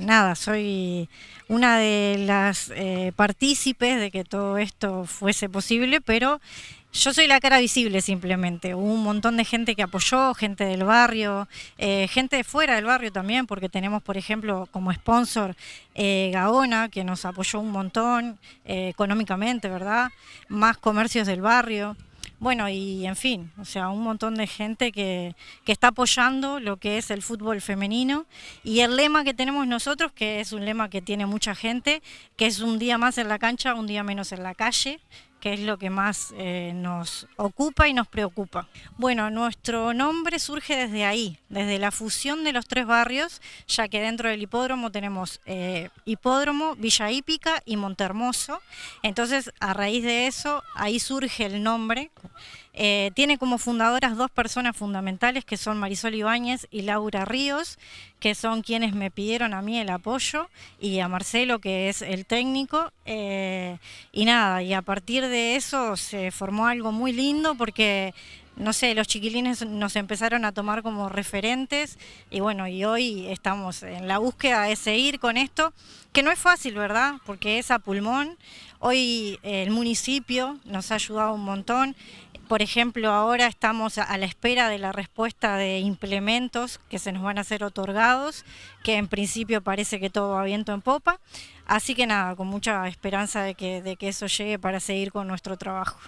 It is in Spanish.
Nada, soy una de las eh, partícipes de que todo esto fuese posible, pero yo soy la cara visible simplemente. Hubo un montón de gente que apoyó, gente del barrio, eh, gente fuera del barrio también, porque tenemos, por ejemplo, como sponsor eh, Gaona, que nos apoyó un montón económicamente, ¿verdad? Más comercios del barrio bueno, y en fin, o sea, un montón de gente que, que está apoyando lo que es el fútbol femenino y el lema que tenemos nosotros, que es un lema que tiene mucha gente, que es un día más en la cancha, un día menos en la calle, que es lo que más eh, nos ocupa y nos preocupa. Bueno, nuestro nombre surge desde ahí, desde la fusión de los tres barrios, ya que dentro del hipódromo tenemos eh, Hipódromo, Villa Hípica y Montermoso. Entonces, a raíz de eso, ahí surge el nombre eh, tiene como fundadoras dos personas fundamentales, que son Marisol Ibáñez y Laura Ríos, que son quienes me pidieron a mí el apoyo y a Marcelo, que es el técnico. Eh, y nada, y a partir de eso se formó algo muy lindo porque no sé, los chiquilines nos empezaron a tomar como referentes y bueno, y hoy estamos en la búsqueda de seguir con esto, que no es fácil, ¿verdad? Porque es a pulmón. Hoy eh, el municipio nos ha ayudado un montón, por ejemplo, ahora estamos a la espera de la respuesta de implementos que se nos van a ser otorgados, que en principio parece que todo va viento en popa. Así que nada, con mucha esperanza de que, de que eso llegue para seguir con nuestro trabajo.